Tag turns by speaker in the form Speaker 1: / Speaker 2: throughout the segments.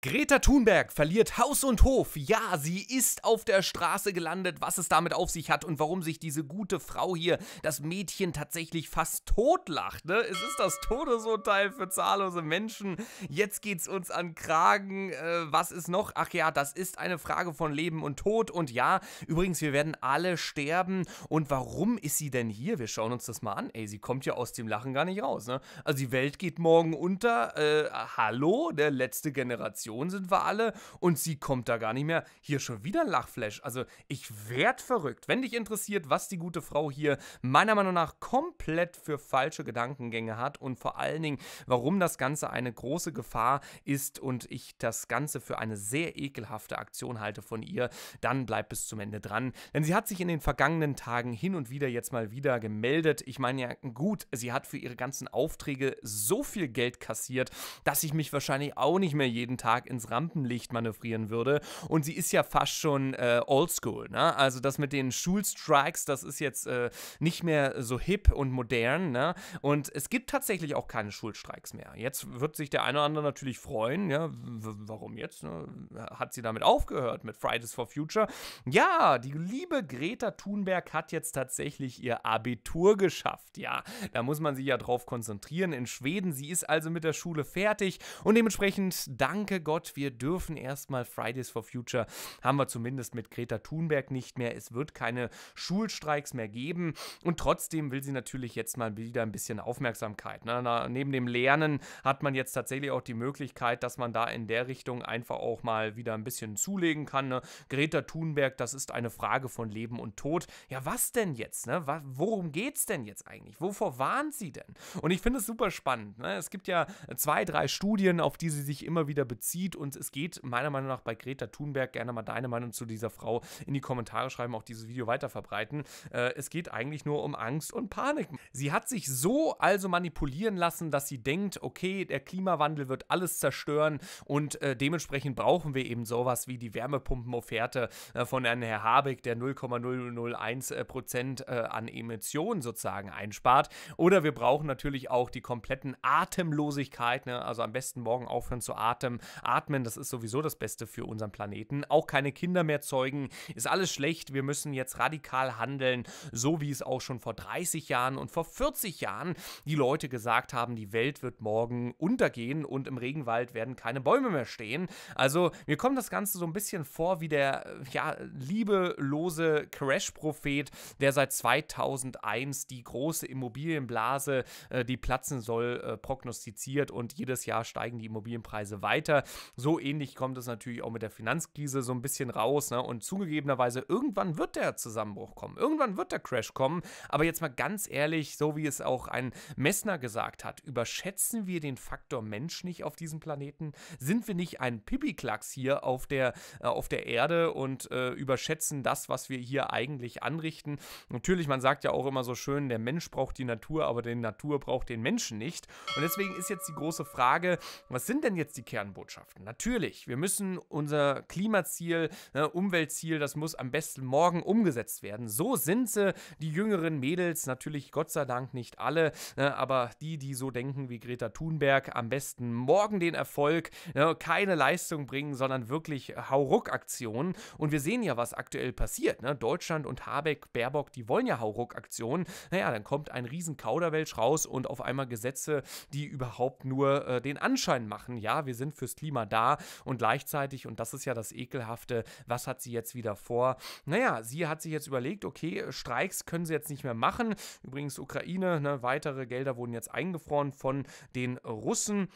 Speaker 1: Greta Thunberg verliert Haus und Hof. Ja, sie ist auf der Straße gelandet. Was es damit auf sich hat und warum sich diese gute Frau hier, das Mädchen, tatsächlich fast totlacht. Ne? Es ist das Todesurteil für zahllose Menschen. Jetzt geht's uns an Kragen. Äh, was ist noch? Ach ja, das ist eine Frage von Leben und Tod. Und ja, übrigens, wir werden alle sterben. Und warum ist sie denn hier? Wir schauen uns das mal an. Ey, sie kommt ja aus dem Lachen gar nicht raus. Ne? Also die Welt geht morgen unter. Äh, hallo, der letzte Generation. Depression sind wir alle und sie kommt da gar nicht mehr. Hier schon wieder ein Lachflash. Also ich werd verrückt. Wenn dich interessiert, was die gute Frau hier meiner Meinung nach komplett für falsche Gedankengänge hat und vor allen Dingen, warum das Ganze eine große Gefahr ist und ich das Ganze für eine sehr ekelhafte Aktion halte von ihr, dann bleib bis zum Ende dran. Denn sie hat sich in den vergangenen Tagen hin und wieder jetzt mal wieder gemeldet. Ich meine ja, gut, sie hat für ihre ganzen Aufträge so viel Geld kassiert, dass ich mich wahrscheinlich auch nicht mehr jeden Tag stark ins Rampenlicht manövrieren würde. Und sie ist ja fast schon äh, oldschool. Ne? Also das mit den Schulstrikes, das ist jetzt äh, nicht mehr so hip und modern. Ne? Und es gibt tatsächlich auch keine Schulstreiks mehr. Jetzt wird sich der eine oder andere natürlich freuen. Ja? warum jetzt? Ne? Hat sie damit aufgehört mit Fridays for Future? Ja, die liebe Greta Thunberg hat jetzt tatsächlich ihr Abitur geschafft. Ja, da muss man sich ja drauf konzentrieren. In Schweden, sie ist also mit der Schule fertig und dementsprechend danke Gott, wir dürfen erstmal Fridays for Future, haben wir zumindest mit Greta Thunberg nicht mehr. Es wird keine Schulstreiks mehr geben. Und trotzdem will sie natürlich jetzt mal wieder ein bisschen Aufmerksamkeit. Ne? Na, neben dem Lernen hat man jetzt tatsächlich auch die Möglichkeit, dass man da in der Richtung einfach auch mal wieder ein bisschen zulegen kann. Ne? Greta Thunberg, das ist eine Frage von Leben und Tod. Ja, was denn jetzt? Ne? Worum es denn jetzt eigentlich? Wovor warnt sie denn? Und ich finde es super spannend. Ne? Es gibt ja zwei, drei Studien, auf die sie sich immer wieder bezieht zieht. Und es geht meiner Meinung nach bei Greta Thunberg, gerne mal deine Meinung zu dieser Frau in die Kommentare schreiben, auch dieses Video weiter verbreiten. Äh, es geht eigentlich nur um Angst und Panik. Sie hat sich so also manipulieren lassen, dass sie denkt, okay, der Klimawandel wird alles zerstören und äh, dementsprechend brauchen wir eben sowas wie die Wärmepumpen-Offerte äh, von Herrn Herr Habeck, der 0,001 äh, Prozent äh, an Emissionen sozusagen einspart. Oder wir brauchen natürlich auch die kompletten Atemlosigkeit, ne? also am besten morgen aufhören zu atmen, Atmen, das ist sowieso das Beste für unseren Planeten. Auch keine Kinder mehr zeugen, ist alles schlecht. Wir müssen jetzt radikal handeln, so wie es auch schon vor 30 Jahren und vor 40 Jahren die Leute gesagt haben, die Welt wird morgen untergehen und im Regenwald werden keine Bäume mehr stehen. Also mir kommt das Ganze so ein bisschen vor wie der äh, ja, liebelose Crash-Prophet, der seit 2001 die große Immobilienblase, äh, die platzen soll, äh, prognostiziert und jedes Jahr steigen die Immobilienpreise weiter. So ähnlich kommt es natürlich auch mit der Finanzkrise so ein bisschen raus. Ne? Und zugegebenerweise, irgendwann wird der Zusammenbruch kommen. Irgendwann wird der Crash kommen. Aber jetzt mal ganz ehrlich, so wie es auch ein Messner gesagt hat, überschätzen wir den Faktor Mensch nicht auf diesem Planeten? Sind wir nicht ein Pipiklacks hier auf der, äh, auf der Erde und äh, überschätzen das, was wir hier eigentlich anrichten? Natürlich, man sagt ja auch immer so schön, der Mensch braucht die Natur, aber die Natur braucht den Menschen nicht. Und deswegen ist jetzt die große Frage, was sind denn jetzt die Kernbotschaften? abschaffen. Natürlich, wir müssen unser Klimaziel, ne, Umweltziel, das muss am besten morgen umgesetzt werden. So sind sie, die jüngeren Mädels, natürlich Gott sei Dank nicht alle, ne, aber die, die so denken wie Greta Thunberg, am besten morgen den Erfolg, ne, keine Leistung bringen, sondern wirklich Hauruck-Aktionen. Und wir sehen ja, was aktuell passiert. Ne? Deutschland und Habeck, Baerbock, die wollen ja Hauruck-Aktionen. Naja, dann kommt ein riesen Kauderwelsch raus und auf einmal Gesetze, die überhaupt nur äh, den Anschein machen, ja, wir sind fürs Klima immer da und gleichzeitig, und das ist ja das Ekelhafte, was hat sie jetzt wieder vor? Naja, sie hat sich jetzt überlegt, okay, Streiks können sie jetzt nicht mehr machen. Übrigens Ukraine, ne, weitere Gelder wurden jetzt eingefroren von den Russen.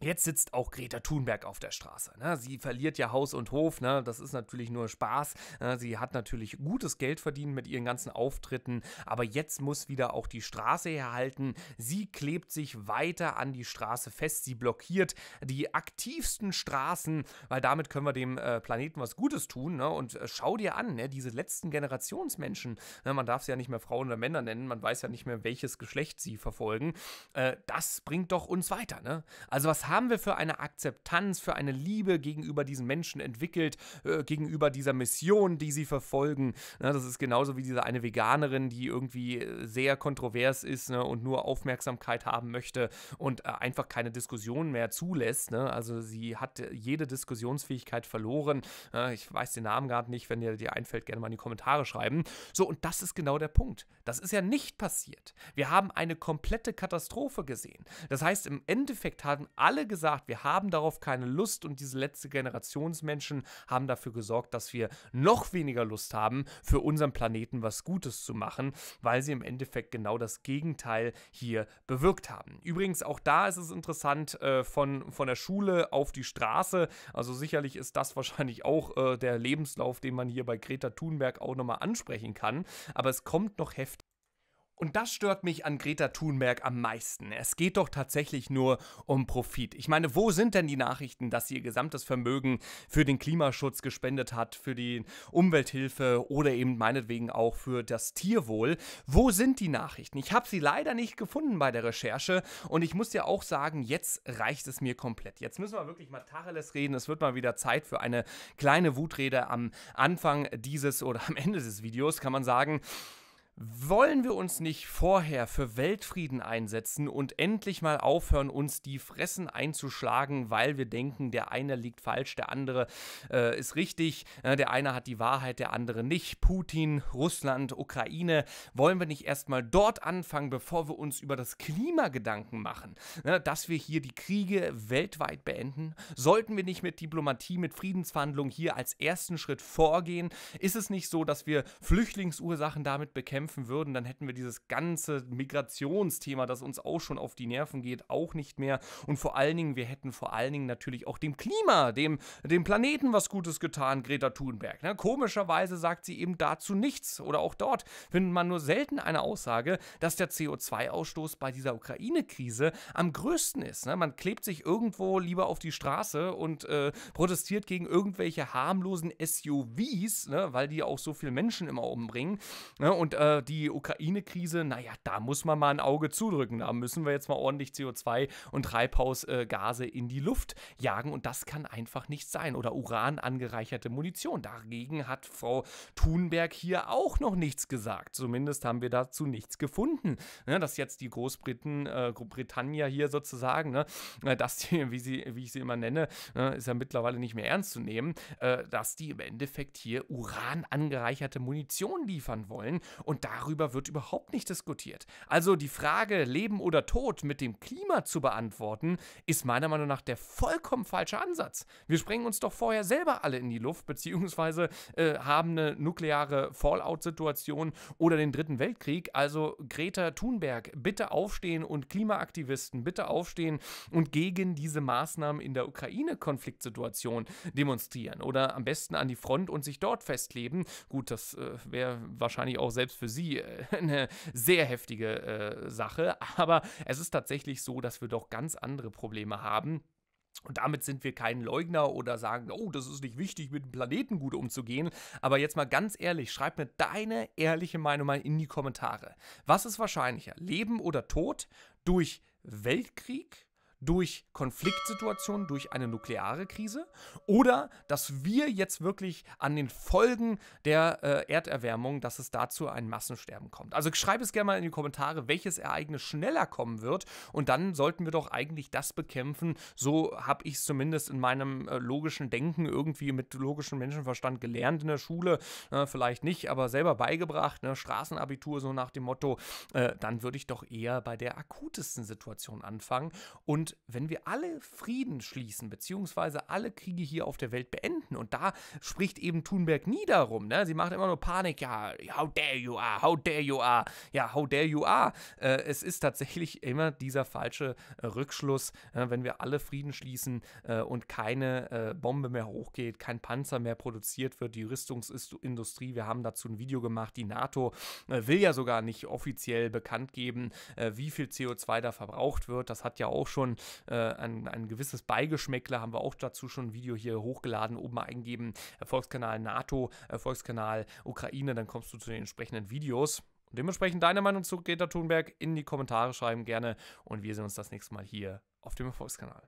Speaker 1: Jetzt sitzt auch Greta Thunberg auf der Straße. Ne? Sie verliert ja Haus und Hof. Ne? Das ist natürlich nur Spaß. Ne? Sie hat natürlich gutes Geld verdient mit ihren ganzen Auftritten. Aber jetzt muss wieder auch die Straße herhalten. Sie klebt sich weiter an die Straße fest. Sie blockiert die aktivsten Straßen, weil damit können wir dem äh, Planeten was Gutes tun. Ne? Und äh, schau dir an, ne? diese letzten Generationsmenschen. Ne? Man darf sie ja nicht mehr Frauen oder Männer nennen. Man weiß ja nicht mehr, welches Geschlecht sie verfolgen. Äh, das bringt doch uns weiter. Also was haben wir für eine Akzeptanz, für eine Liebe gegenüber diesen Menschen entwickelt, äh, gegenüber dieser Mission, die sie verfolgen. Ne, das ist genauso wie diese eine Veganerin, die irgendwie äh, sehr kontrovers ist ne, und nur Aufmerksamkeit haben möchte und äh, einfach keine Diskussion mehr zulässt. Ne? Also sie hat äh, jede Diskussionsfähigkeit verloren. Äh, ich weiß den Namen gerade nicht, wenn dir dir einfällt, gerne mal in die Kommentare schreiben. So, und das ist genau der Punkt. Das ist ja nicht passiert. Wir haben eine komplette Katastrophe gesehen. Das heißt, im Endeffekt haben alle alle gesagt, wir haben darauf keine Lust und diese letzte Generationsmenschen haben dafür gesorgt, dass wir noch weniger Lust haben, für unseren Planeten was Gutes zu machen, weil sie im Endeffekt genau das Gegenteil hier bewirkt haben. Übrigens, auch da ist es interessant, äh, von, von der Schule auf die Straße, also sicherlich ist das wahrscheinlich auch äh, der Lebenslauf, den man hier bei Greta Thunberg auch nochmal ansprechen kann, aber es kommt noch heftig und das stört mich an Greta Thunberg am meisten. Es geht doch tatsächlich nur um Profit. Ich meine, wo sind denn die Nachrichten, dass sie ihr gesamtes Vermögen für den Klimaschutz gespendet hat, für die Umwelthilfe oder eben meinetwegen auch für das Tierwohl? Wo sind die Nachrichten? Ich habe sie leider nicht gefunden bei der Recherche und ich muss dir auch sagen, jetzt reicht es mir komplett. Jetzt müssen wir wirklich mal Tacheles reden. Es wird mal wieder Zeit für eine kleine Wutrede am Anfang dieses oder am Ende des Videos, kann man sagen. Wollen wir uns nicht vorher für Weltfrieden einsetzen und endlich mal aufhören, uns die Fressen einzuschlagen, weil wir denken, der eine liegt falsch, der andere äh, ist richtig, äh, der eine hat die Wahrheit, der andere nicht. Putin, Russland, Ukraine. Wollen wir nicht erstmal dort anfangen, bevor wir uns über das Klima Gedanken machen, ne, dass wir hier die Kriege weltweit beenden? Sollten wir nicht mit Diplomatie, mit Friedensverhandlungen hier als ersten Schritt vorgehen? Ist es nicht so, dass wir Flüchtlingsursachen damit bekämpfen? kämpfen würden, dann hätten wir dieses ganze Migrationsthema, das uns auch schon auf die Nerven geht, auch nicht mehr. Und vor allen Dingen, wir hätten vor allen Dingen natürlich auch dem Klima, dem, dem Planeten was Gutes getan, Greta Thunberg. Ne? Komischerweise sagt sie eben dazu nichts. Oder auch dort findet man nur selten eine Aussage, dass der CO2-Ausstoß bei dieser Ukraine-Krise am größten ist. Ne? Man klebt sich irgendwo lieber auf die Straße und äh, protestiert gegen irgendwelche harmlosen SUVs, ne? weil die auch so viele Menschen immer umbringen. Ne? Und äh, äh, die Ukraine-Krise, naja, da muss man mal ein Auge zudrücken. Da müssen wir jetzt mal ordentlich CO2 und Treibhausgase äh, in die Luft jagen und das kann einfach nicht sein. Oder Uran angereicherte Munition. Dagegen hat Frau Thunberg hier auch noch nichts gesagt. Zumindest haben wir dazu nichts gefunden. Ja, dass jetzt die Großbriten, äh, Britannia hier sozusagen, ne, äh, dass die, wie, sie, wie ich sie immer nenne, äh, ist ja mittlerweile nicht mehr ernst zu nehmen, äh, dass die im Endeffekt hier Uran angereicherte Munition liefern wollen. Und und darüber wird überhaupt nicht diskutiert. Also die Frage, Leben oder Tod mit dem Klima zu beantworten, ist meiner Meinung nach der vollkommen falsche Ansatz. Wir sprengen uns doch vorher selber alle in die Luft, beziehungsweise äh, haben eine nukleare Fallout-Situation oder den Dritten Weltkrieg. Also Greta Thunberg, bitte aufstehen und Klimaaktivisten, bitte aufstehen und gegen diese Maßnahmen in der Ukraine-Konfliktsituation demonstrieren. Oder am besten an die Front und sich dort festleben. Gut, das äh, wäre wahrscheinlich auch selbst für sie äh, eine sehr heftige äh, Sache. Aber es ist tatsächlich so, dass wir doch ganz andere Probleme haben. Und damit sind wir kein Leugner oder sagen, oh, das ist nicht wichtig, mit dem Planeten gut umzugehen. Aber jetzt mal ganz ehrlich, schreib mir deine ehrliche Meinung mal in die Kommentare. Was ist wahrscheinlicher? Leben oder Tod durch Weltkrieg durch Konfliktsituationen, durch eine nukleare Krise oder dass wir jetzt wirklich an den Folgen der äh, Erderwärmung, dass es dazu ein Massensterben kommt. Also schreib es gerne mal in die Kommentare, welches Ereignis schneller kommen wird und dann sollten wir doch eigentlich das bekämpfen. So habe ich es zumindest in meinem äh, logischen Denken irgendwie mit logischem Menschenverstand gelernt in der Schule, äh, vielleicht nicht, aber selber beigebracht, ne? Straßenabitur so nach dem Motto, äh, dann würde ich doch eher bei der akutesten Situation anfangen und und wenn wir alle Frieden schließen, beziehungsweise alle Kriege hier auf der Welt beenden, und da spricht eben Thunberg nie darum, ne? sie macht immer nur Panik, ja, how dare you are, how dare you are, ja, how dare you are. Äh, es ist tatsächlich immer dieser falsche äh, Rückschluss, äh, wenn wir alle Frieden schließen äh, und keine äh, Bombe mehr hochgeht, kein Panzer mehr produziert wird, die Rüstungsindustrie, wir haben dazu ein Video gemacht, die NATO äh, will ja sogar nicht offiziell bekannt geben, wie viel CO2 da verbraucht wird, das hat ja auch schon äh, ein, ein gewisses Beigeschmäckler, haben wir auch dazu schon ein Video hier hochgeladen, oben eingeben, Erfolgskanal NATO, Erfolgskanal Ukraine, dann kommst du zu den entsprechenden Videos. Und dementsprechend deine Meinung zu Greta Thunberg in die Kommentare schreiben gerne und wir sehen uns das nächste Mal hier auf dem Erfolgskanal.